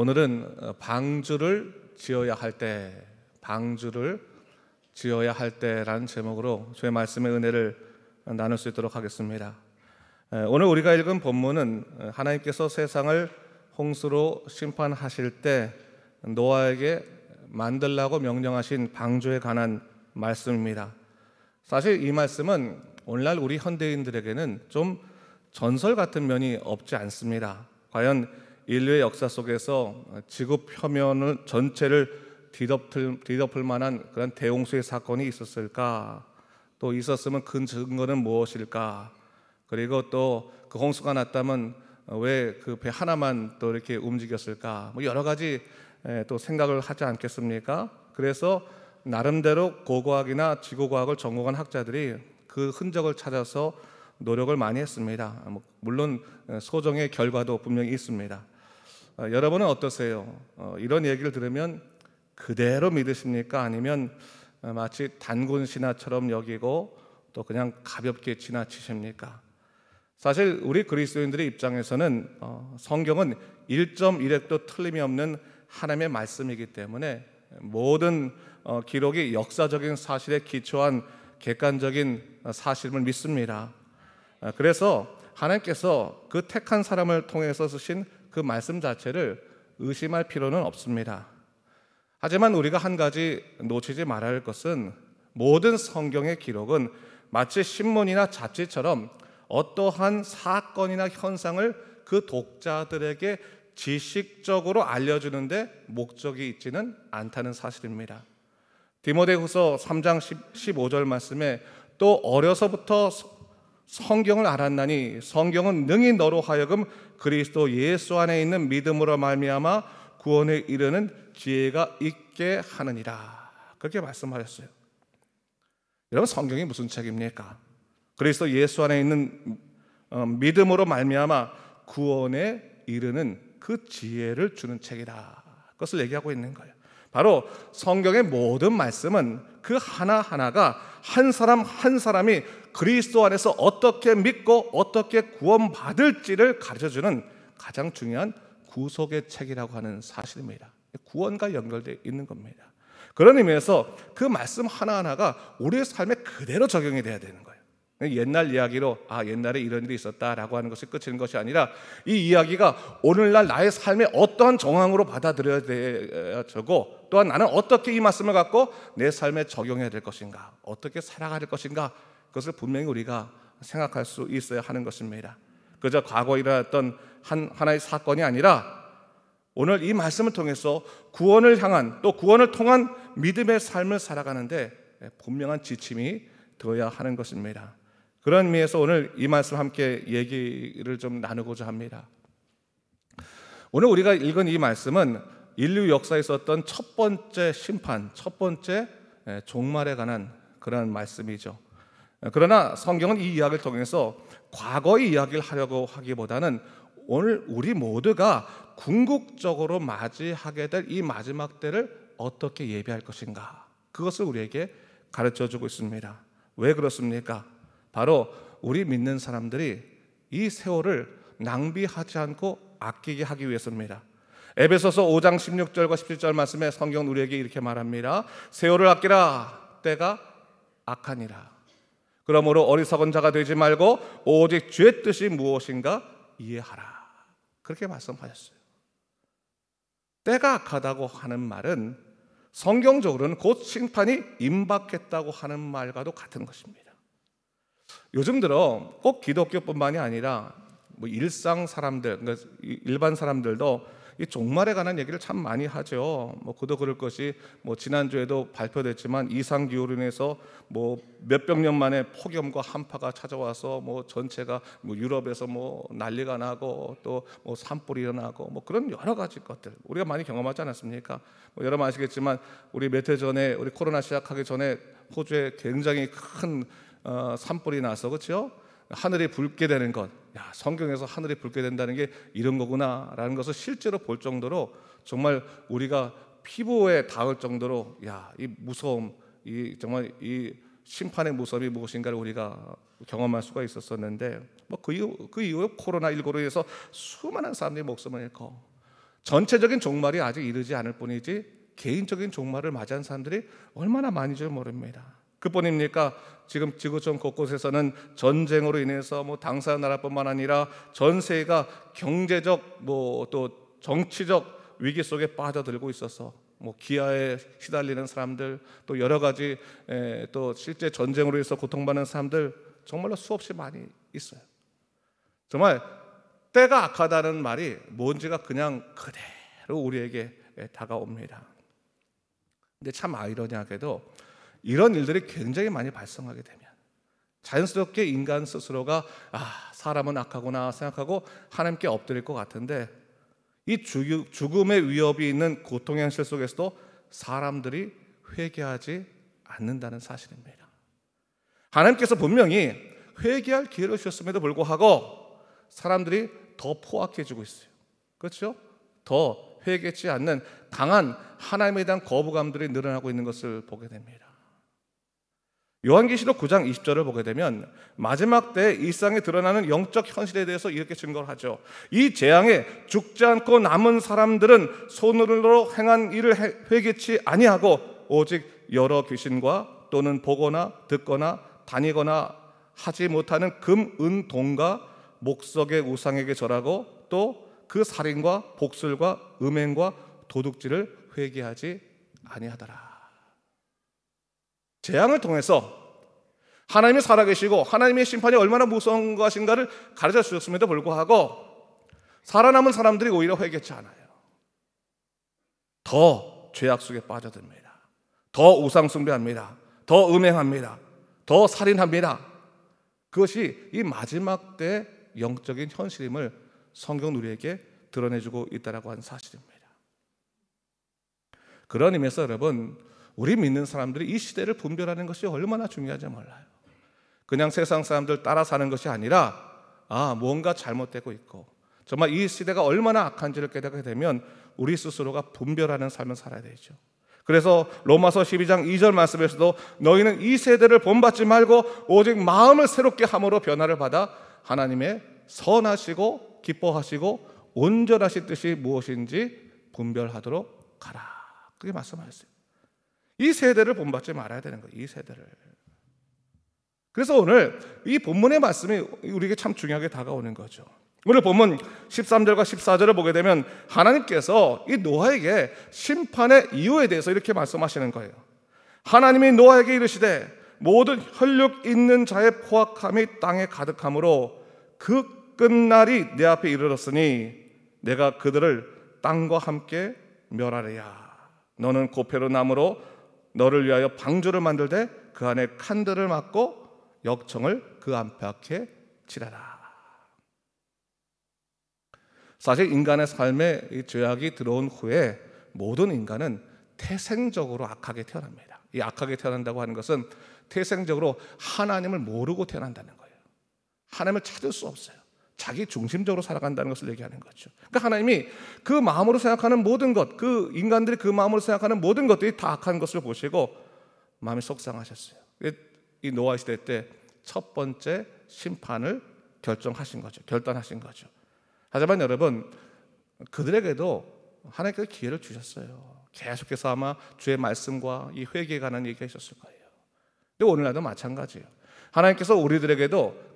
오늘은 어, 방주를 지어야 할 때, 방주를 지어야 할 때라는 제목으로 주의 말씀의 은혜를 나눌 수 있도록 하겠습니다. 오늘 우리가 읽은 본문은 어, 하나님께서 세상을 홍수로 심판하실 때 노아에게 만들라고 명령하신 방주에 관한 말씀입니다. 사실 이 말씀은 오늘날 우리 현대인들에게는 좀 전설 같은 면이 없지 않습니다. 과연 인류의 역사 속에서 지구 표면을 전체를 뒤덮을, 뒤덮을 만한 그런 대홍수의 사건이 있었을까? 또 있었으면 그 증거는 무엇일까? 그리고 또 그 홍수가 났다면 왜 그 배 하나만 또 이렇게 움직였을까? 뭐 여러 가지 또 생각을 하지 않겠습니까? 그래서 나름대로 고고학이나 지구과학을 전공한 학자들이 그 흔적을 찾아서 노력을 많이 했습니다. 뭐 물론 소정의 결과도 분명히 있습니다. 어, 여러분은 어떠세요? 어, 이런 얘기를 들으면 그대로 믿으십니까? 아니면 어, 마치 단군 신화처럼 여기고 또 그냥 가볍게 지나치십니까? 사실 우리 그리스도인들의 입장에서는 성경은 1.1핵도 틀림이 없는 하나님의 말씀이기 때문에 모든 기록이 역사적인 사실에 기초한 객관적인 사실을 믿습니다. 그래서 하나님께서 그 택한 사람을 통해서 쓰신 그 말씀 자체를 의심할 필요는 없습니다. 하지만 우리가 한 가지 놓치지 말아야 할 것은 모든 성경의 기록은 마치 신문이나 잡지처럼 어떠한 사건이나 현상을 그 독자들에게 지식적으로 알려주는데 목적이 있지는 않다는 사실입니다. 디모데후서 3장 15절 말씀에 또 어려서부터 성경을 알았나니 성경은 능히 너로 하여금 그리스도 예수 안에 있는 믿음으로 말미암아 구원에 이르는 지혜가 있게 하느니라. 그렇게 말씀하셨어요. 여러분 성경이 무슨 책입니까? 그리스도 예수 안에 있는 어, 믿음으로 말미암아 구원에 이르는 그 지혜를 주는 책이다. 그것을 얘기하고 있는 거예요. 바로 성경의 모든 말씀은 그 하나하나가 한 사람 한 사람이 그리스도 안에서 어떻게 믿고 어떻게 구원받을지를 가르쳐주는 가장 중요한 구속의 책이라고 하는 사실입니다. 구원과 연결되어 있는 겁니다. 그런 의미에서 그 말씀 하나하나가 우리의 삶에 그대로 적용이 돼야 되는 거예요. 옛날 이야기로 아 옛날에 이런 일이 있었다라고 하는 것이 끝인 것이 아니라 이 이야기가 오늘날 나의 삶의 어떠한 정황으로 받아들여야 되고 또한 나는 어떻게 이 말씀을 갖고 내 삶에 적용해야 될 것인가 어떻게 살아가야 될 것인가 그것을 분명히 우리가 생각할 수 있어야 하는 것입니다. 그저 과거에 일어났던 한, 하나의 사건이 아니라 오늘 이 말씀을 통해서 구원을 향한 또 구원을 통한 믿음의 삶을 살아가는데 분명한 지침이 되어야 하는 것입니다. 그런 의미에서 오늘 이 말씀 함께 얘기를 좀 나누고자 합니다. 오늘 우리가 읽은 이 말씀은 인류 역사에 있었던 첫 번째 심판, 첫 번째 종말에 관한 그런 말씀이죠. 예, 그러나 성경은 이 이야기를 통해서 과거의 이야기를 하려고 하기보다는 오늘 우리 모두가 궁극적으로 맞이하게 될 이 마지막 때를 어떻게 예비할 것인가 그것을 우리에게 가르쳐 주고 있습니다. 왜 그렇습니까? 바로 우리 믿는 사람들이 이 세월을 낭비하지 않고 아끼게 하기 위해서입니다. 에베소서 5장 16절과 17절 말씀에 성경 우리에게 이렇게 말합니다. 세월을 아끼라 때가 악하니라. 그러므로 어리석은 자가 되지 말고 오직 죄의 뜻이 무엇인가 이해하라. 그렇게 말씀하셨어요. 때가 악하다고 하는 말은 성경적으로는 곧 심판이 임박했다고 하는 말과도 같은 것입니다. 요즘 들어 꼭 기독교뿐만이 아니라 뭐 일상 사람들, 그러니까 일반 사람들도 이 종말에 관한 얘기를 참 많이 하죠. 뭐 그도 그럴 것이 뭐 지난주에도 발표됐지만 이상 기후로 인해서 뭐 몇백 년 만에 폭염과 한파가 찾아와서 뭐 전체가 뭐 유럽에서 뭐 난리가 나고 또 뭐 산불이 일어나고 뭐 그런 여러 가지 것들 우리가 많이 경험하지 않았습니까? 뭐 여러분 아시겠지만 우리 몇 해 전에 우리 코로나 시작하기 전에 호주에 굉장히 큰 어, 산불이 나서 그렇죠? 하늘이 붉게 되는 것, 야, 성경에서 하늘이 붉게 된다는 게 이런 거구나라는 것을 실제로 볼 정도로 정말 우리가 피부에 닿을 정도로 야, 이 무서움, 이 정말 이 심판의 무서움이 무엇인가를 우리가 경험할 수가 있었었는데 뭐 그 이후 그 이후 코로나 19로 인해서 수많은 사람들이 목숨을 잃고 전체적인 종말이 아직 이르지 않을 뿐이지 개인적인 종말을 맞이한 사람들이 얼마나 많이 줄 모릅니다. 그뿐입니까? 지금 지구촌 곳곳에서는 전쟁으로 인해서 뭐 당사 나라뿐만 아니라 전 세계가 경제적 뭐 또 정치적 위기 속에 빠져들고 있어서 뭐 기아에 시달리는 사람들 또 여러 가지 에, 또 실제 전쟁으로 인해서 고통받는 사람들 정말로 수없이 많이 있어요. 정말 때가 악하다는 말이 뭔지가 그냥 그대로 우리에게 다가옵니다. 근데 참 아이러니하게도 이런 일들이 굉장히 많이 발생하게 되면 자연스럽게 인간 스스로가 아, 사람은 악하구나 생각하고 하나님께 엎드릴 것 같은데 이 죽음의 위협이 있는 고통의 현실 속에서도 사람들이 회개하지 않는다는 사실입니다. 하나님께서 분명히 회개할 기회를 주셨음에도 불구하고 사람들이 더 포악해지고 있어요. 그렇죠? 더 회개치 않는 강한 하나님에 대한 거부감들이 늘어나고 있는 것을 보게 됩니다. 요한계시록 9장 20절을 보게 되면 마지막 때 일상에 드러나는 영적 현실에 대해서 이렇게 증거를 하죠. 이 재앙에 죽지 않고 남은 사람들은 손으로 행한 일을 회개치 아니하고 오직 여러 귀신과 또는 보거나 듣거나 다니거나 하지 못하는 금, 은, 동과 목석의 우상에게 절하고 또 그 살인과 복술과 음행과 도둑질을 회개하지 아니하더라. 재앙을 통해서 하나님이 살아계시고 하나님의 심판이 얼마나 무서운 것인가를 가르쳐 주셨음에도 불구하고 살아남은 사람들이 오히려 회개치 않아요. 더 죄악 속에 빠져듭니다. 더 우상숭배합니다. 더 음행합니다. 더 살인합니다. 그것이 이 마지막 때 영적인 현실임을 성경 우리에게 드러내주고 있다라고 하 사실입니다. 그런 의미에서 여러분 우리 믿는 사람들이 이 시대를 분별하는 것이 얼마나 중요하지 몰라요. 그냥 세상 사람들 따라 사는 것이 아니라 아, 뭔가 잘못되고 있고 정말 이 시대가 얼마나 악한지를 깨닫게 되면 우리 스스로가 분별하는 삶을 살아야 되죠. 그래서 로마서 12장 2절 말씀에서도 너희는 이 세대를 본받지 말고 오직 마음을 새롭게 함으로 변화를 받아 하나님의 선하시고 기뻐하시고 온전하신 뜻이 무엇인지 분별하도록 가라 그게 말씀하셨어요. 이 세대를 본받지 말아야 되는 거예요. 이 세대를. 그래서 오늘 이 본문의 말씀이 우리에게 참 중요하게 다가오는 거죠. 오늘 본문 13절과 14절을 보게 되면 하나님께서 이 노아에게 심판의 이유에 대해서 이렇게 말씀하시는 거예요. 하나님이 노아에게 이르시되 모든 혈육 있는 자의 포악함이 땅에 가득함으로 그 끝날이 내 앞에 이르렀으니 내가 그들을 땅과 함께 멸하리야. 너는 고페로 나무로 너를 위하여 방주를 만들되 그 안에 칸들을 막고 역청을 그 안팎에 칠하라. 사실 인간의 삶에 이 죄악이 들어온 후에 모든 인간은 태생적으로 악하게 태어납니다. 이 악하게 태어난다고 하는 것은 태생적으로 하나님을 모르고 태어난다는 거예요. 하나님을 찾을 수 없어요. 자기 중심적으로 살아간다는 것을 얘기하는 거죠. 그러니까 하나님이 그 마음으로 생각하는 모든 것, 그 인간들이 그 마음으로 생각하는 모든 것들이 다 악한 것을 보시고 마음이 속상하셨어요. 이 노아 시대 때 첫 번째 심판을 결정하신 거죠. 결단하신 거죠. 하지만 여러분 그들에게도 하나님께서 기회를 주셨어요. 계속해서 아마 주의 말씀과 이 회개에 관한 얘기가 있었을 거예요. 근데 오늘날도 마찬가지예요. 하나님께서 우리들에게도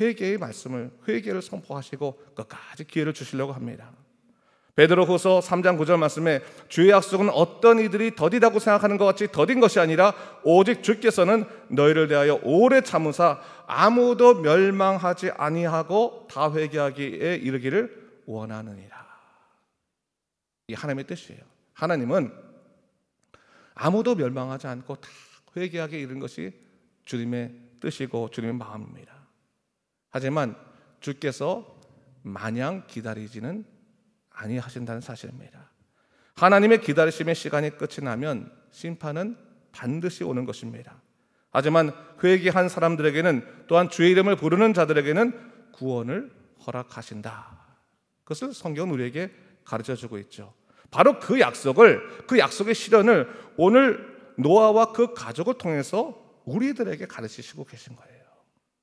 회개의 말씀을 회개를 선포하시고 끝까지 기회를 주시려고 합니다. 베드로후서 3장 9절 말씀에 주의 약속은 어떤 이들이 더디다고 생각하는 것 같이 더딘 것이 아니라 오직 주께서는 너희를 대하여 오래 참으사 아무도 멸망하지 아니하고 다 회개하기에 이르기를 원하느니라. 이 하나님의 뜻이에요. 하나님은 아무도 멸망하지 않고 다 회개하게 이른 것이 주님의 뜻이고 주님의 마음입니다. 하지만 주께서 마냥 기다리지는 아니하신다는 사실입니다. 하나님의 기다리심의 시간이 끝이 나면 심판은 반드시 오는 것입니다. 하지만 회개한 사람들에게는 또한 주의 이름을 부르는 자들에게는 구원을 허락하신다. 그것을 성경 우리에게 가르쳐 주고 있죠. 바로 그 약속을 그 약속의 실현을 오늘 노아와 그 가족을 통해서 우리들에게 가르치시고 계신 거예요.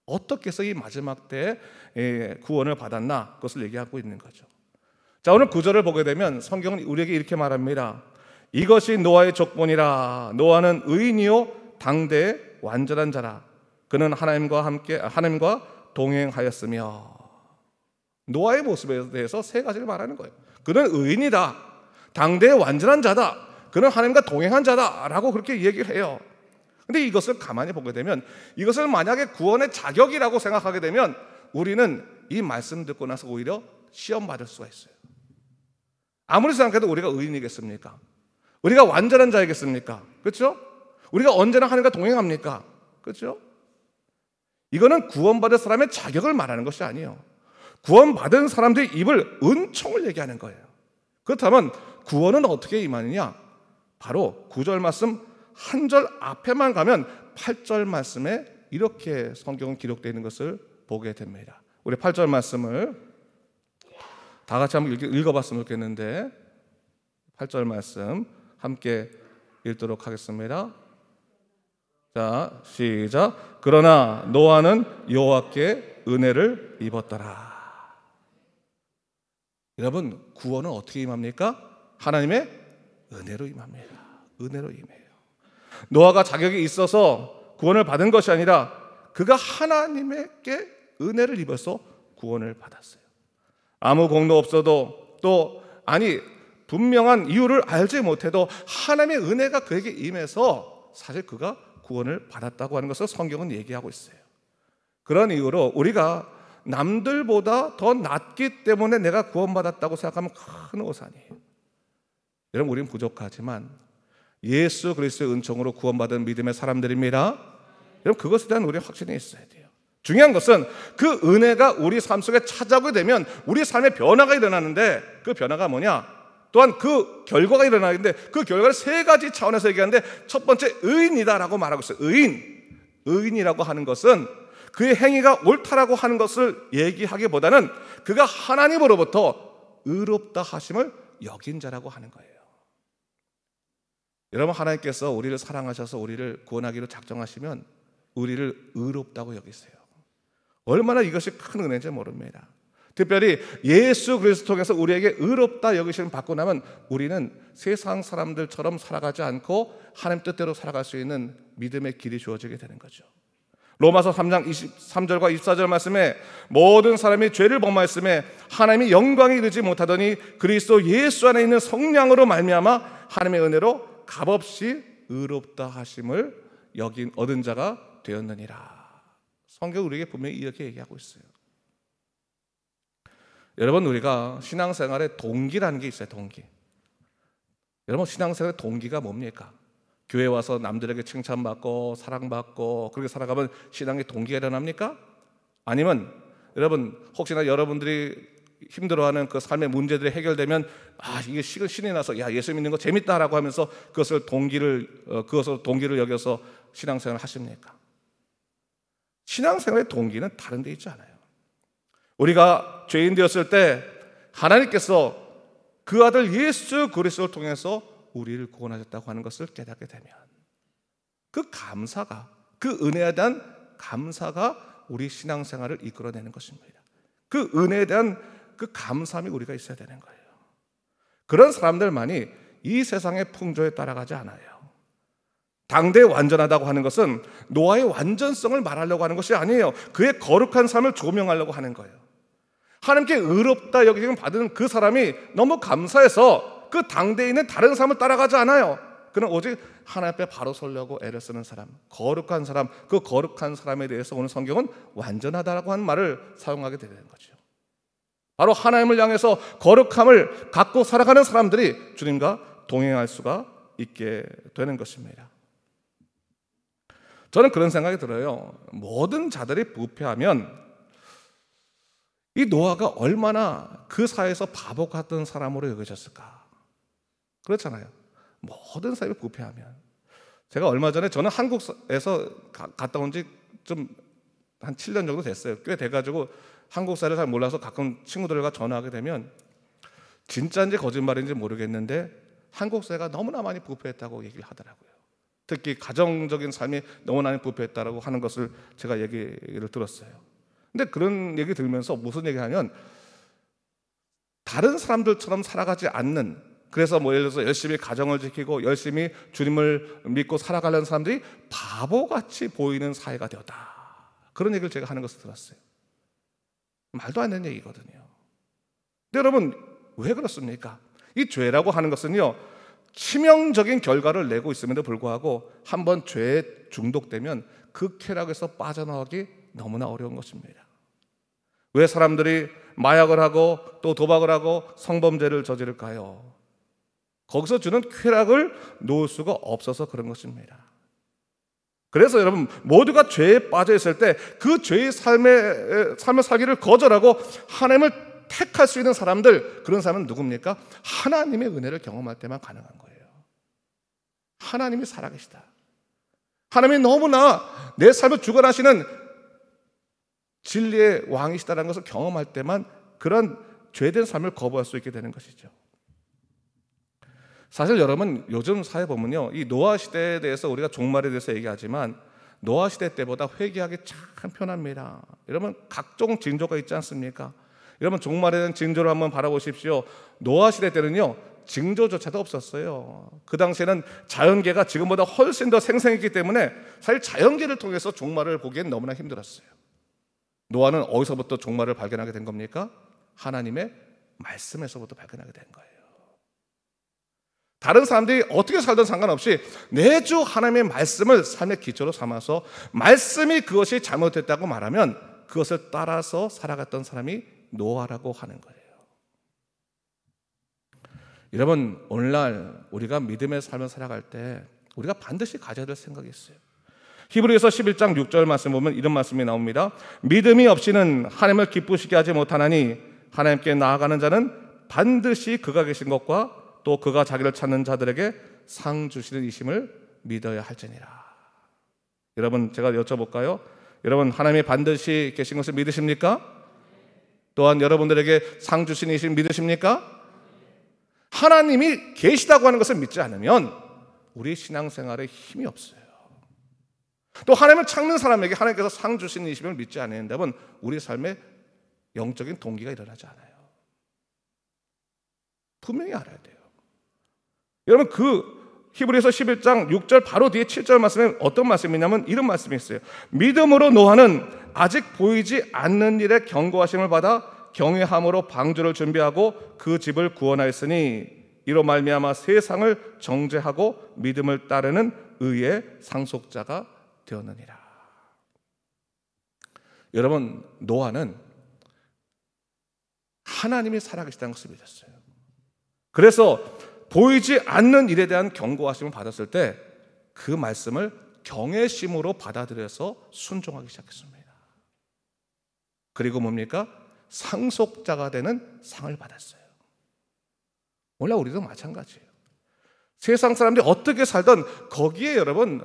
어떻게 해서 이 마지막 때에 예, 구원을 받았나 그것을 얘기하고 있는 거죠. 자 오늘 구절을 보게 되면 성경은 우리에게 이렇게 말합니다. 이것이 노아의 조건이라 노아는 의인이요 당대 완전한 자라 그는 하나님과 함께 하나님과 동행하였으며 노아의 모습에 대해서 세 가지를 말하는 거예요. 그는 의인이다. 당대의 완전한 자다. 그는 하나님과 동행한 자다라고 그렇게 얘기를 해요. 근데 이것을 가만히 보게 되면 이것을 만약에 구원의 자격이라고 생각하게 되면 우리는 이 말씀 듣고 나서 오히려 시험 받을 수가 있어요. 아무리 생각해도 우리가 의인이겠습니까? 우리가 완전한 자이겠습니까? 그렇죠? 우리가 언제나 하나님과 동행합니까? 그렇죠? 이거는 구원받은 사람의 자격을 말하는 것이 아니에요. 구원받은 사람들의 입을 은총을 얘기하는 거예요. 그렇다면 구원은 어떻게 임하느냐? 바로 구절 말씀 한절 앞에만 가면 8절 말씀에 이렇게 성경은 기록되어 있는 것을 보게 됩니다. 우리 8절 말씀을 다 같이 한번 읽어 봤으면 좋겠는데 8절 말씀 함께 읽도록 하겠습니다. 자, 시작. 그러나 노아는 여호와께 은혜를 입었더라. 여러분, 구원은 어떻게 임합니까? 하나님의 은혜로 임합니다. 은혜로 임해요. 노아가 자격이 있어서 구원을 받은 것이 아니라 그가 하나님에게 은혜를 입어서 구원을 받았어요. 아무 공로 없어도 또 아니 분명한 이유를 알지 못해도 하나님의 은혜가 그에게 임해서 사실 그가 구원을 받았다고 하는 것을 성경은 얘기하고 있어요. 그런 이유로 우리가 남들보다 더 낫기 때문에 내가 구원받았다고 생각하면 큰 오산이에요. 여러분, 우리는 부족하지만 예수 그리스도의 은총으로 구원받은 믿음의 사람들입니다. 여러분 그것에 대한 우리 확신이 있어야 돼요. 중요한 것은 그 은혜가 우리 삶 속에 찾아오게 되면 우리 삶에 변화가 일어나는데 그 변화가 뭐냐? 또한 그 결과가 일어나는데 그 결과를 세 가지 차원에서 얘기하는데 첫 번째 의인이다라고 말하고 있어요. 의인. 의인이라고 하는 것은 그의 행위가 옳다라고 하는 것을 얘기하기보다는 그가 하나님으로부터 의롭다 하심을 여긴 자라고 하는 거예요. 여러분 하나님께서 우리를 사랑하셔서 우리를 구원하기로 작정하시면 우리를 의롭다고 여기세요. 얼마나 이것이 큰 은혜인지 모릅니다. 특별히 예수 그리스도 통해서 우리에게 의롭다 여기심을 받고 나면 우리는 세상 사람들처럼 살아가지 않고 하나님 뜻대로 살아갈 수 있는 믿음의 길이 주어지게 되는 거죠. 로마서 3장 23절과 24절 말씀에 모든 사람이 죄를 범하였음에 하나님이 영광이 되지 못하더니 그리스도 예수 안에 있는 성량으로 말미암아 하나님의 은혜로 값없이 의롭다 하심을 여긴 얻은 자가 되었느니라. 성경 우리에게 분명히 이렇게 얘기하고 있어요. 여러분 우리가 신앙생활에 동기라는 게 있어요. 동기. 여러분 신앙생활의 동기가 뭡니까? 교회 와서 남들에게 칭찬받고 사랑받고 그렇게 살아가면 신앙의 동기가 일어납니까? 아니면 여러분 혹시나 여러분들이 힘들어하는 그 삶의 문제들이 해결되면 아 이게 신이 나서 야 예수 믿는 거 재밌다라고 하면서 그것을 동기를 어, 그것을 동기를 여겨서 신앙생활 하십니까? 신앙생활의 동기는 다른 데 있지 않아요. 우리가 죄인 되었을 때 하나님께서 그 아들 예수 그리스도를 통해서 우리를 구원하셨다고 하는 것을 깨닫게 되면 그 감사가 그 은혜에 대한 감사가 우리 신앙생활을 이끌어내는 것입니다. 그 은혜에 대한 그 감사함이 우리가 있어야 되는 거예요. 그런 사람들만이 이 세상의 풍조에 따라가지 않아요. 당대에 완전하다고 하는 것은 노아의 완전성을 말하려고 하는 것이 아니에요. 그의 거룩한 삶을 조명하려고 하는 거예요. 하나님께 의롭다 여기금 받은 그 사람이 너무 감사해서 그 당대에 있는 다른 사람을 따라가지 않아요. 그는 오직 하나님 앞에 바로 서려고 애를 쓰는 사람, 거룩한 사람, 그 거룩한 사람에 대해서 오늘 성경은 완전하다라고 하는 말을 사용하게 되는 거죠. 바로 하나님을 향해서 거룩함을 갖고 살아가는 사람들이 주님과 동행할 수가 있게 되는 것입니다. 저는 그런 생각이 들어요. 모든 자들이 부패하면 이 노아가 얼마나 그 사회에서 바보 같은 사람으로 여겨졌을까? 그렇잖아요. 모든 사람이 부패하면. 제가 얼마 전에 저는 한국에서 갔다 온 지 좀 한 7년 정도 됐어요. 꽤 돼가지고 한국사를 잘 몰라서 가끔 친구들과 전화하게 되면 진짜인지 거짓말인지 모르겠는데 한국사가 너무나 많이 부패했다고 얘기를 하더라고요. 특히 가정적인 삶이 너무나 많이 부패했다고 하는 것을 제가 얘기를 들었어요. 근데 그런 얘기 들면서 으 무슨 얘기 하면 다른 사람들처럼 살아가지 않는 그래서 뭐 예를 들어서 열심히 가정을 지키고 열심히 주님을 믿고 살아가려는 사람들이 바보같이 보이는 사회가 되었다. 그런 얘기를 제가 하는 것을 들었어요. 말도 안 되는 얘기거든요. 여러분, 왜 그렇습니까? 이 죄라고 하는 것은요, 치명적인 결과를 내고 있음에도 불구하고 한번 죄에 중독되면 그 쾌락에서 빠져나오기 너무나 어려운 것입니다. 왜 사람들이 마약을 하고 또 도박을 하고 성범죄를 저지를까요? 거기서 주는 쾌락을 놓을 수가 없어서 그런 것입니다. 그래서 여러분 모두가 죄에 빠져 있을 때 그 죄의 삶의 삶을 살기를 거절하고 하나님을 택할 수 있는 사람들 그런 사람은 누굽니까? 하나님의 은혜를 경험할 때만 가능한 거예요. 하나님이 살아계시다. 하나님이 너무나 내 삶을 주관하시는 진리의 왕이시다라는 것을 경험할 때만 그런 죄된 삶을 거부할 수 있게 되는 것이죠. 사실 여러분 요즘 사회 보면요. 이 노아 시대에 대해서 우리가 종말에 대해서 얘기하지만 노아 시대 때보다 회개하기 참 편합니다. 여러분 각종 징조가 있지 않습니까? 여러분 종말에 대한 징조를 한번 바라보십시오. 노아 시대 때는요. 징조조차도 없었어요. 그 당시에는 자연계가 지금보다 훨씬 더 생생했기 때문에 사실 자연계를 통해서 종말을 보기엔 너무나 힘들었어요. 노아는 어디서부터 종말을 발견하게 된 겁니까? 하나님의 말씀에서부터 발견하게 된 거예요. 다른 사람들이 어떻게 살든 상관없이 내 주 하나님의 말씀을 삶의 기초로 삼아서 말씀이 그것이 잘못됐다고 말하면 그것을 따라서 살아갔던 사람이 노아라고 하는 거예요. 여러분 오늘날 우리가 믿음의 삶을 살아갈 때 우리가 반드시 가져야 될 생각이 있어요. 히브리서 11장 6절 말씀 보면 이런 말씀이 나옵니다. 믿음이 없이는 하나님을 기쁘시게 하지 못하나니 하나님께 나아가는 자는 반드시 그가 계신 것과 또 그가 자기를 찾는 자들에게 상 주시는 이심을 믿어야 할지니라. 여러분 제가 여쭤볼까요? 여러분 하나님이 반드시 계신 것을 믿으십니까? 또한 여러분들에게 상 주신 이심 믿으십니까? 하나님이 계시다고 하는 것을 믿지 않으면 우리 신앙생활에 힘이 없어요. 또 하나님을 찾는 사람에게 하나님께서 상 주신 이심을 믿지 않는다면 우리 삶에 영적인 동기가 일어나지 않아요. 분명히 알아야 돼요. 여러분 그 히브리서 11장 6절 바로 뒤에 7절 말씀에 어떤 말씀이냐면 이런 말씀이 있어요. 믿음으로 노아는 아직 보이지 않는 일에 경고하심을 받아 경외함으로 방주를 준비하고 그 집을 구원하였으니 이로 말미암아 세상을 정죄하고 믿음을 따르는 의의 상속자가 되었느니라. 여러분 노아는 하나님이 살아계시다는 것을 믿었어요. 그래서 보이지 않는 일에 대한 경고하심을 받았을 때 그 말씀을 경외심으로 받아들여서 순종하기 시작했습니다. 그리고 뭡니까? 상속자가 되는 상을 받았어요. 원래 우리도 마찬가지예요. 세상 사람들이 어떻게 살든 거기에 여러분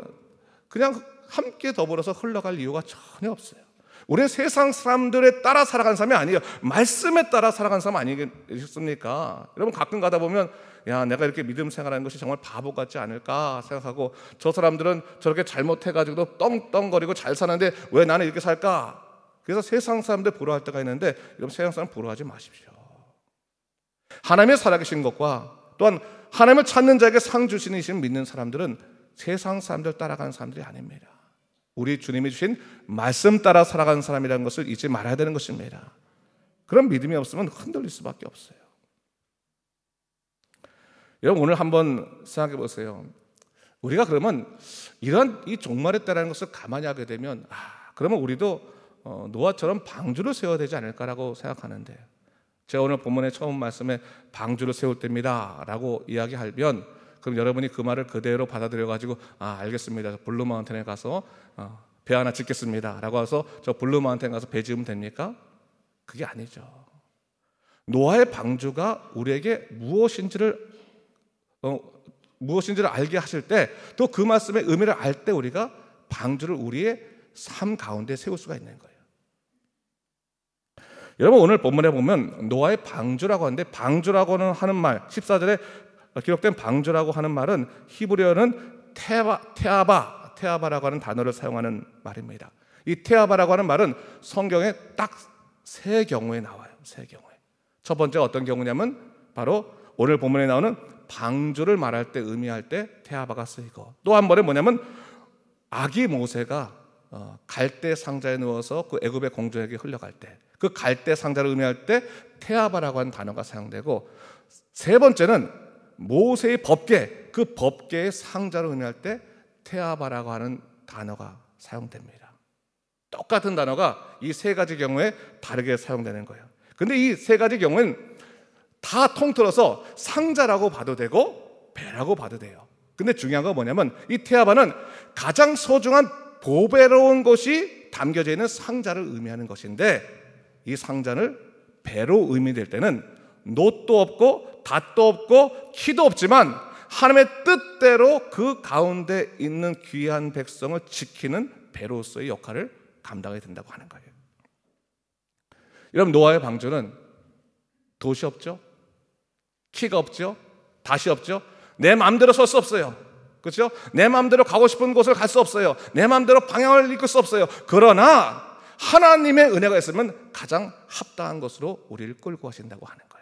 그냥 함께 더불어서 흘러갈 이유가 전혀 없어요. 우리는 세상 사람들에 따라 살아간 사람이 아니에요. 말씀에 따라 살아간 사람 아니겠습니까? 여러분 가끔 가다 보면 야 내가 이렇게 믿음 생활하는 것이 정말 바보 같지 않을까 생각하고 저 사람들은 저렇게 잘못해가지고도 떵떵거리고 잘 사는데 왜 나는 이렇게 살까? 그래서 세상 사람들 부러워할 때가 있는데 여러분 세상 사람 부러워 하지 마십시오. 하나님의 살아계신 것과 또한 하나님을 찾는 자에게 상 주시는 이신 믿는 사람들은 세상 사람들 따라가는 사람들이 아닙니다. 우리 주님이 주신 말씀 따라 살아가는 사람이라는 것을 잊지 말아야 되는 것입니다. 그런 믿음이 없으면 흔들릴 수밖에 없어요. 여러분 오늘 한번 생각해 보세요. 우리가 그러면 이런 이종말에따라는 것을 가만히 하게 되면 아, 그러면 우리도 어, 노아처럼 방주를 세워야 되지 않을까라고 생각하는데 제가 오늘 본문의 처음 말씀에 방주를 세울 때입니다라고 이야기하면 그럼 여러분이 그 말을 그대로 받아들여 가지고 아 알겠습니다. 블루 마운틴에 가서 어, 배 하나 짓겠습니다라고 해서 저 블루 마운틴 가서 배 지으면 됩니까? 그게 아니죠. 노아의 방주가 우리에게 무엇인지를 어, 무엇인지를 알게 하실 때 또 그 말씀의 의미를 알 때 우리가 방주를 우리의 삶 가운데 세울 수가 있는 거예요. 여러분 오늘 본문에 보면 노아의 방주라고 하는데 방주라고는 하는 말 14절에 기록된 방주라고 하는 말은 히브리어는 테바, 테아바, 테아바라고 하는 단어를 사용하는 말입니다. 이 테아바라고 하는 말은 성경에 딱 세 경우에 나와요. 세 경우에. 첫 번째 어떤 경우냐면 바로 오늘 본문에 나오는 방주를 말할 때 의미할 때 태아바가 쓰이고 또 한 번에 뭐냐면 아기 모세가 어, 갈대 상자에 누워서그 애굽의 공주에게 흘려갈 때 그 갈대 상자를 의미할 때 태아바라고 하는 단어가 사용되고 세 번째는 모세의 법계 그 법계의 상자를 의미할 때 태아바라고 하는 단어가 사용됩니다. 똑같은 단어가 이 세 가지 경우에 다르게 사용되는 거예요. 근데 이 세 가지 경우는 다 통틀어서 상자라고 봐도 되고 배라고 봐도 돼요. 근데 중요한 건 뭐냐면 이 태아바는 가장 소중한 보배로운 것이 담겨져 있는 상자를 의미하는 것인데 이 상자를 배로 의미될 때는 노도 없고 닷도 없고 키도 없지만 하나님의 뜻대로 그 가운데 있는 귀한 백성을 지키는 배로서의 역할을 감당해야 된다고 하는 거예요. 여러분 노아의 방주는 도시 없죠? 키가 없죠? 다시 없죠? 내 마음대로 설 수 없어요. 그렇죠? 내 마음대로 가고 싶은 곳을 갈 수 없어요. 내 마음대로 방향을 이끌 수 없어요. 그러나 하나님의 은혜가 있으면 가장 합당한 것으로 우리를 끌고 가신다고 하는 거예요.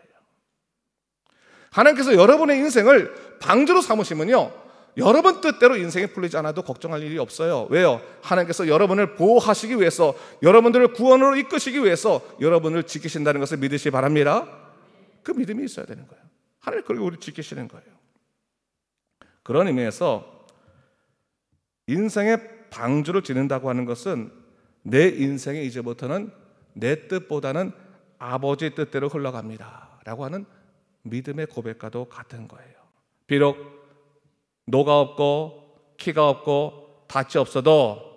하나님께서 여러분의 인생을 방주로 삼으시면요. 여러분 뜻대로 인생이 풀리지 않아도 걱정할 일이 없어요. 왜요? 하나님께서 여러분을 보호하시기 위해서, 여러분들을 구원으로 이끄시기 위해서 여러분을 지키신다는 것을 믿으시 기 바랍니다. 그 믿음이 있어야 되는 거예요. 하나님 그렇게 우리 지키시는 거예요. 그런 의미에서 인생의 방주를 지는다고 하는 것은 내 인생이 이제부터는 내 뜻보다는 아버지 뜻대로 흘러갑니다. 라고 하는 믿음의 고백과도 같은 거예요. 비록 노가 없고 키가 없고 닻이 없어도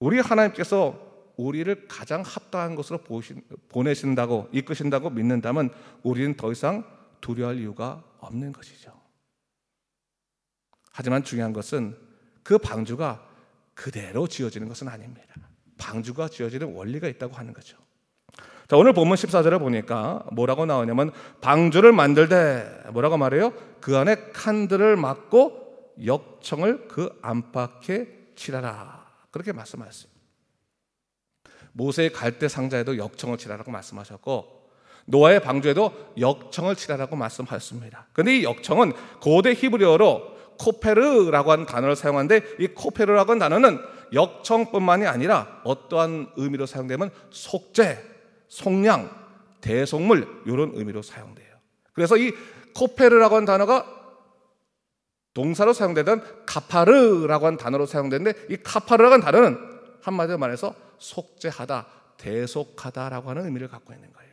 우리 하나님께서 우리를 가장 합당한 것으로 보신, 보내신다고 이끄신다고 믿는다면 우리는 더 이상 두려워할 이유가 없는 것이죠. 하지만 중요한 것은 그 방주가 그대로 지어지는 것은 아닙니다. 방주가 지어지는 원리가 있다고 하는 거죠. 자, 오늘 본문 14절을 보니까 뭐라고 나오냐면 방주를 만들되 뭐라고 말해요? 그 안에 칸들을 막고 역청을 그 안팎에 칠하라. 그렇게 말씀하셨어요. 모세의 갈대 상자에도 역청을 치라라고 말씀하셨고 노아의 방주에도 역청을 치라라고 말씀하셨습니다. 그데이 역청은 고대 히브리어로 코페르라고 하는 단어를 사용하는데 이 코페르라고 하는 단어는 역청뿐만이 아니라 어떠한 의미로 사용되면 속죄, 속량, 대속물 이런 의미로 사용돼요. 그래서 이 코페르라고 하는 단어가 동사로 사용되던 카파르라고 하는 단어로 사용되는데 이 카파르라고 하는 단어는 한마디로 말해서 속죄하다, 대속하다라고 하는 의미를 갖고 있는 거예요.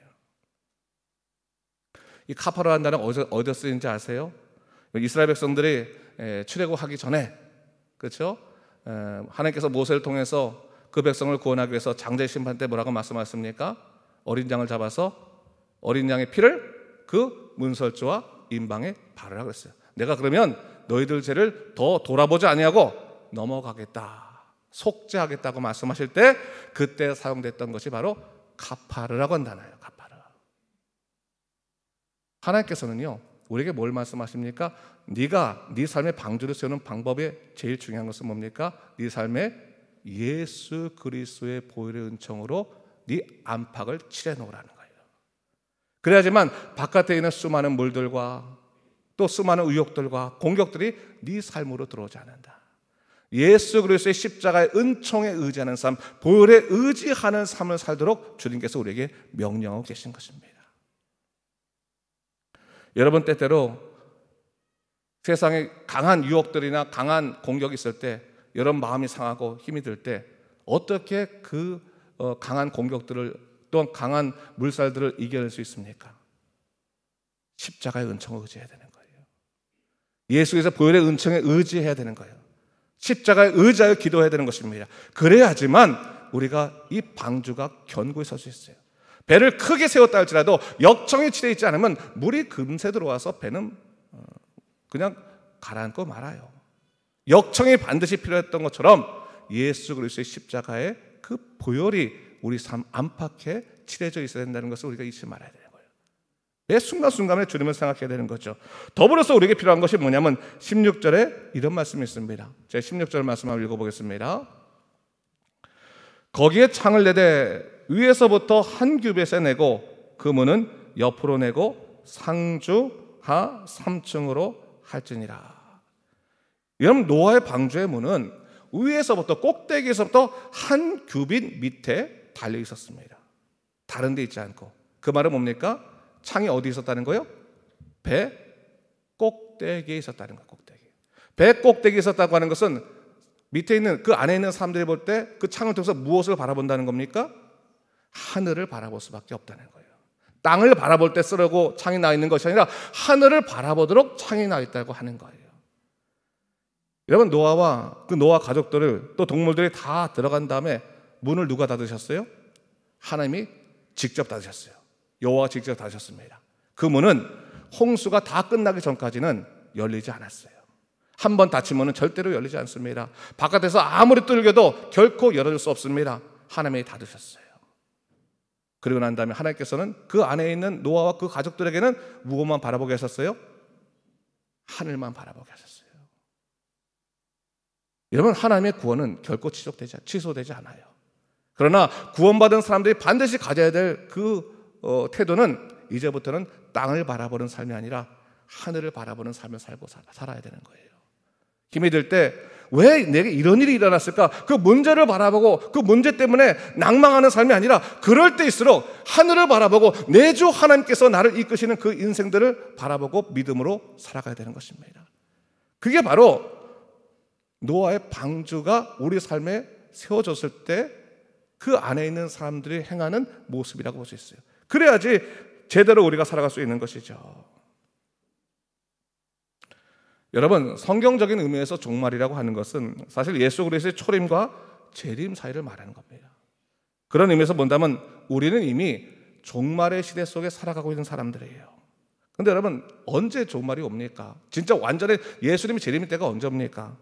이 카파라는 단어어디 어디서 쓰인지 아세요? 이스라엘 백성들이 출애굽하기 전에 그렇죠? 하나님께서 모세를 통해서 그 백성을 구원하기 위해서 장제 심판 때 뭐라고 말씀하셨습니까? 어린 양을 잡아서 어린 양의 피를 그 문설주와 임방에 바르라 그랬어요. 내가 그러면 너희들 죄를 더 돌아보지 아니하고 넘어가겠다. 속죄하겠다고 말씀하실 때 그때 사용됐던 것이 바로 카파르라고 한다나요. 가파르. 하나님께서는요. 우리에게 뭘 말씀하십니까? 네가 네 삶의 방주를 세우는 방법에 제일 중요한 것은 뭡니까? 네 삶에 예수 그리스도의 보혈의 은총으로 네 안팎을 칠해 놓으라는 거예요. 그래야지만 바깥에 있는 수많은 물들과 또 수많은 의욕들과 공격들이 네 삶으로 들어오지 않는다. 예수 그리스도의 십자가의 은총에 의지하는 삶, 보혈에 의지하는 삶을 살도록 주님께서 우리에게 명령하고 계신 것입니다. 여러분 때때로 세상에 강한 유혹들이나 강한 공격이 있을 때 여러분 마음이 상하고 힘이 들 때 어떻게 그 어, 강한 공격들을 또한 강한 물살들을 이겨낼 수 있습니까? 십자가의 은총을 의지해야 되는 거예요. 예수께서 보혈의 은총에 의지해야 되는 거예요. 십자가의 의자에 기도해야 되는 것입니다. 그래야지만 우리가 이 방주가 견고히 설수 있어요. 배를 크게 세웠다 할지라도 역청이 칠해 있지 않으면 물이 금세 들어와서 배는 어, 그냥 가라앉고 말아요. 역청이 반드시 필요했던 것처럼 예수 그리스도의 십자가의 그 보혈이 우리 삶 안팎에 칠해져 있어야 된다는 것을 우리가 잊지 말아야 돼요. 순간순간에 주님을 생각해야 되는 거죠. 더불어서 우리에게 필요한 것이 뭐냐면 16절에 이런 말씀이 있습니다. 제 16절 말씀 한번 읽어보겠습니다. 거기에 창을 내되 위에서부터 한 규빗에 내고 그 문은 옆으로 내고 상주 하 3층으로 할지니라. 여러분 노아의 방주의 문은 위에서부터 꼭대기에서부터 한 규빗 밑에 달려 있었습니다. 다른 데 있지 않고 그 말은 뭡니까? 창이 어디 있었다는 거요? 배 꼭대기에 있었다는 거 꼭대기. 배 꼭대기에 있었다고 하는 것은 밑에 있는 그 안에 있는 사람들이 볼 때 그 창을 통해서 무엇을 바라본다는 겁니까? 하늘을 바라볼 수밖에 없다는 거예요. 땅을 바라볼 때 쓰라고 창이 나 있는 것이 아니라 하늘을 바라보도록 창이 나 있다고 하는 거예요. 여러분 노아와 그 노아 가족들을 또 동물들이 다 들어간 다음에 문을 누가 닫으셨어요? 하나님이 직접 닫으셨어요. 여호와 직접 다셨습니다. 그 문은 홍수가 다 끝나기 전까지는 열리지 않았어요. 한 번 닫히면 절대로 열리지 않습니다. 바깥에서 아무리 뚫겨도 결코 열어줄 수 없습니다. 하나님이 닫으셨어요. 그리고 난 다음에 하나님께서는 그 안에 있는 노아와 그 가족들에게는 무엇만 바라보게 하셨어요? 하늘만 바라보게 하셨어요. 여러분 하나님의 구원은 결코 지속되지 취소되지 않아요. 그러나 구원받은 사람들이 반드시 가져야 될그 어, 태도는 이제부터는 땅을 바라보는 삶이 아니라 하늘을 바라보는 삶을 살고 살아야 되는 거예요. 힘이 들 때 왜 내게 이런 일이 일어났을까? 그 문제를 바라보고 그 문제 때문에 낭망하는 삶이 아니라 그럴 때일수록 하늘을 바라보고 내주 하나님께서 나를 이끄시는 그 인생들을 바라보고 믿음으로 살아가야 되는 것입니다. 그게 바로 노아의 방주가 우리 삶에 세워졌을 때 그 안에 있는 사람들이 행하는 모습이라고 볼 수 있어요. 그래야지 제대로 우리가 살아갈 수 있는 것이죠. 여러분, 성경적인 의미에서 종말이라고 하는 것은 사실 예수 그리스도의 초림과 재림 사이를 말하는 겁니다. 그런 의미에서 본다면 우리는 이미 종말의 시대 속에 살아가고 있는 사람들이에요. 근데 여러분, 언제 종말이 옵니까? 진짜 완전히 예수님이 재림의 때가 언제 옵니까?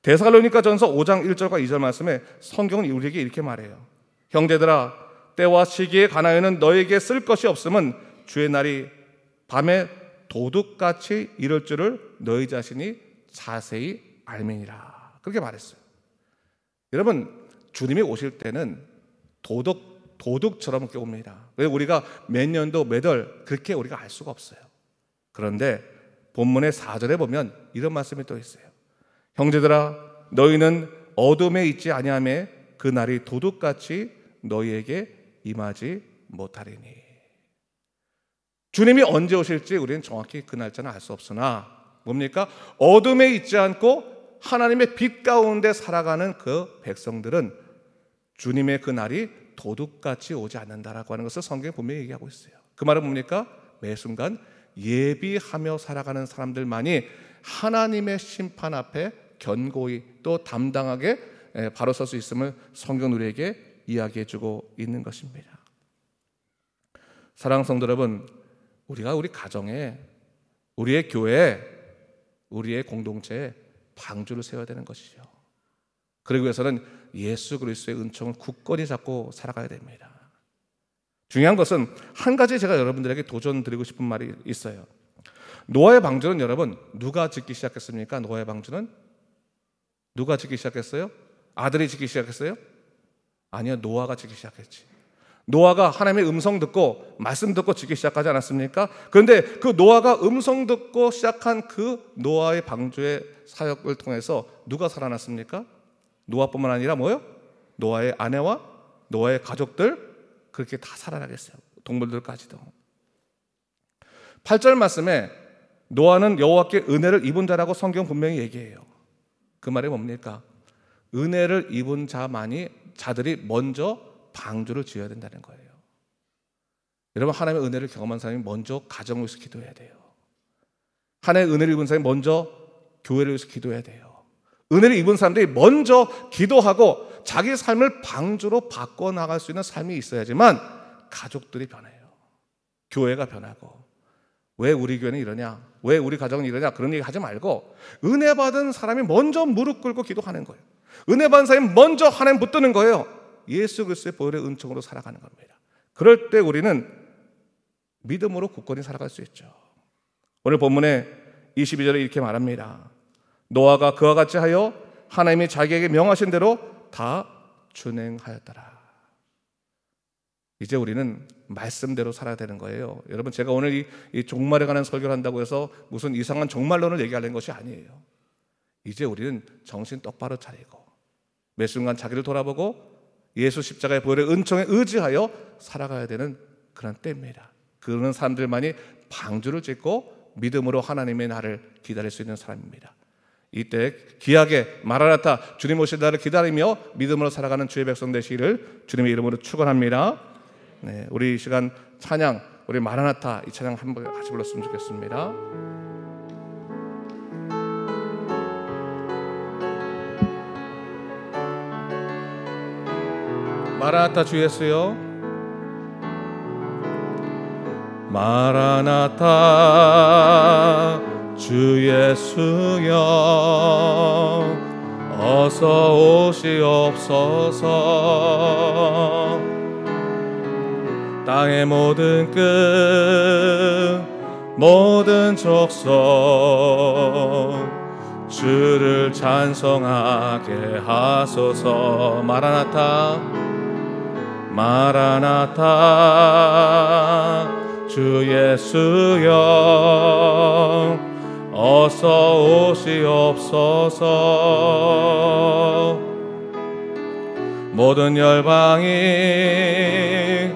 대사로니까 전서 5장 1절과 2절 말씀에 성경은 우리에게 이렇게 말해요. 형제들아, 때와 시기에 관하여는 너에게 쓸 것이 없음은 주의 날이 밤에 도둑같이 이럴 줄을 너희 자신이 자세히 알매니라. 그렇게 말했어요. 여러분, 주님이 오실 때는 도둑, 도둑처럼 이렇게 옵니다. 왜 우리가 몇 년도, 몇 월, 그렇게 우리가 알 수가 없어요. 그런데 본문의 4절에 보면 이런 말씀이 또 있어요. 형제들아, 너희는 어둠에 있지 아니하며 그 날이 도둑같이 너희에게 임하지 못하리니. 주님이 언제 오실지 우리는 정확히 그 날짜는 알 수 없으나 뭡니까? 어둠에 있지 않고 하나님의 빛 가운데 살아가는 그 백성들은 주님의 그 날이 도둑같이 오지 않는다라고 하는 것을 성경에 분명히 얘기하고 있어요. 그 말은 뭡니까? 매 순간 예비하며 살아가는 사람들만이 하나님의 심판 앞에 견고히 또 담당하게 예, 바로 설 수 있음을 성경 우리에게 이야기해주고 있는 것입니다. 사랑 성도 여러분, 우리가 우리 가정에, 우리의 교회에, 우리의 공동체에 방주를 세워야 되는 것이죠. 그러기 위해서는 예수 그리스도의 은총을 굳건히 잡고 살아가야 됩니다. 중요한 것은 한 가지 제가 여러분들에게 도전 드리고 싶은 말이 있어요. 노아의 방주는 여러분 누가 짓기 시작했습니까? 노아의 방주는 누가 짓기 시작했어요? 아들이 짓기 시작했어요? 아니요, 노아가 지기 시작했지. 노아가 하나님의 음성 듣고 말씀 듣고 지기 시작하지 않았습니까? 그런데 그 노아가 음성 듣고 시작한 그 노아의 방주의 사역을 통해서 누가 살아났습니까? 노아뿐만 아니라 뭐요? 노아의 아내와 노아의 가족들 그렇게 다 살아나겠어요. 동물들까지도. 8절 말씀에 노아는 여호와께 은혜를 입은 자라고 성경 분명히 얘기해요. 그 말이 뭡니까? 은혜를 입은 자만이 자들이 먼저 방주를 지어야 된다는 거예요. 여러분 하나님의 은혜를 경험한 사람이 먼저 가정을 위해서 기도해야 돼요. 하나님의 은혜를 입은 사람이 먼저 교회를 위해서 기도해야 돼요. 은혜를 입은 사람들이 먼저 기도하고 자기 삶을 방주로 바꿔 나갈 수 있는 삶이 있어야지만 가족들이 변해요. 교회가 변하고 왜 우리 교회는 이러냐? 왜 우리 가정은 이러냐? 그런 얘기 하지 말고 은혜 받은 사람이 먼저 무릎 꿇고 기도하는 거예요. 은혜 받은 사람이 먼저 하나님 붙드는 거예요. 예수 그리스도의 보혈의 은총으로 살아가는 겁니다. 그럴 때 우리는 믿음으로 굳건히 살아갈 수 있죠. 오늘 본문에 22절에 이렇게 말합니다. 노아가 그와 같이 하여 하나님이 자기에게 명하신 대로 다 준행하였더라. 이제 우리는 말씀대로 살아야 되는 거예요. 여러분 제가 오늘 이, 이 종말에 관한 설교를 한다고 해서 무슨 이상한 종말론을 얘기하는 것이 아니에요. 이제 우리는 정신 똑바로 차리고 매 순간 자기를 돌아보고 예수 십자가의 보혈의 은총에 의지하여 살아가야 되는 그런 때입니다. 그러는 사람들만이 방주를 짓고 믿음으로 하나님의 날을 기다릴 수 있는 사람입니다. 이때 기하게 마라나타 주님 오실 날을 기다리며 믿음으로 살아가는 주의 백성 되시기를 주님의 이름으로 축원합니다. 네, 우리 시간 찬양 우리 마라나타 이 찬양 한번 같이 불렀으면 좋겠습니다. 마라나타 주 예수여 마라나타 주 예수여 어서 오시옵소서 땅의 모든 끝 모든 족속 주를 찬송하게 하소서 마라나타 마라나타 주 예수여 어서 오시옵소서 모든 열방이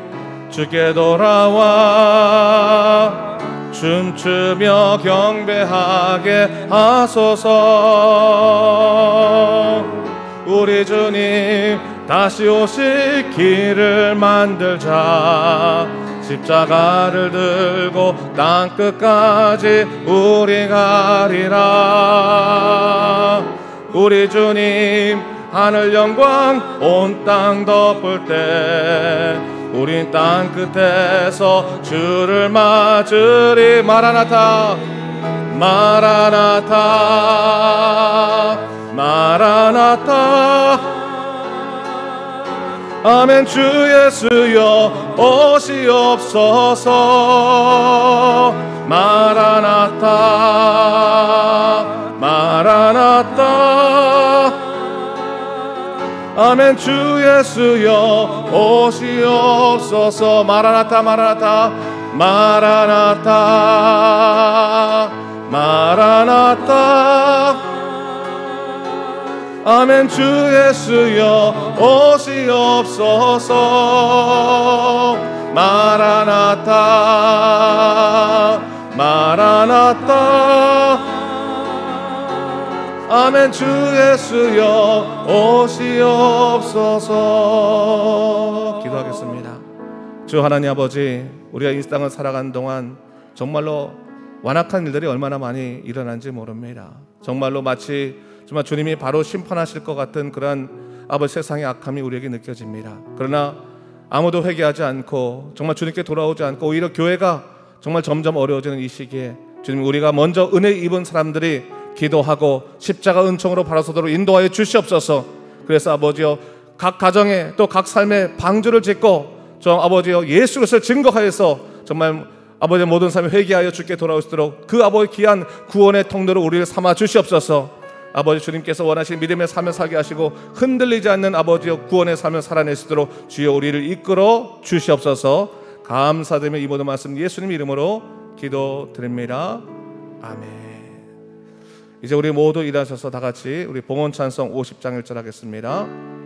주께 돌아와 춤추며 경배하게 하소서 우리 주님 다시 오실 길을 만들자 십자가를 들고 땅 끝까지 우리 가리라 우리 주님 하늘 영광 온 땅 덮을 때 우린 땅 끝에서 주를 맞으리 마라나타 마라나타 마라나타 아멘 주 예수여 오시옵소서 마라나타 마라나타 아멘 주 예수여 오시옵소서 마라나타 마라나타 마라나타 마라나타 아멘 주 예수여 오시옵소서 마라나타 마라나타 아멘 주 예수여 오시옵소서 기도하겠습니다 주 하나님 아버지 우리가 이 땅을 살아간 동안 정말로 완악한 일들이 얼마나 많이 일어난지 모릅니다 정말로 마치 정말 주님이 바로 심판하실 것 같은 그런 아버 지 세상의 악함이 우리에게 느껴집니다. 그러나 아무도 회개하지 않고 정말 주님께 돌아오지 않고 오히려 교회가 정말 점점 어려워지는 이 시기에 주님 우리가 먼저 은혜 입은 사람들이 기도하고 십자가 은총으로 바라서도록 인도하여 주시옵소서. 그래서 아버지여 각 가정에 또 각 삶에 방주를 짓고 저 아버지여 예수 그리스도를 증거하여서 정말 아버지 모든 삶이 회개하여 주께 돌아오시도록 그 아버지 귀한 구원의 통로로 우리를 삼아 주시옵소서. 아버지 주님께서 원하신 믿음의 삶을 살게 하시고 흔들리지 않는 아버지의 구원의 삶을 살아낼 수 있도록 주여 우리를 이끌어 주시옵소서 감사드리며 이 모든 말씀 예수님 이름으로 기도드립니다. 아멘. 이제 우리 모두 일하셔서 다 같이 우리 봉헌 찬성 50장 1절 하겠습니다.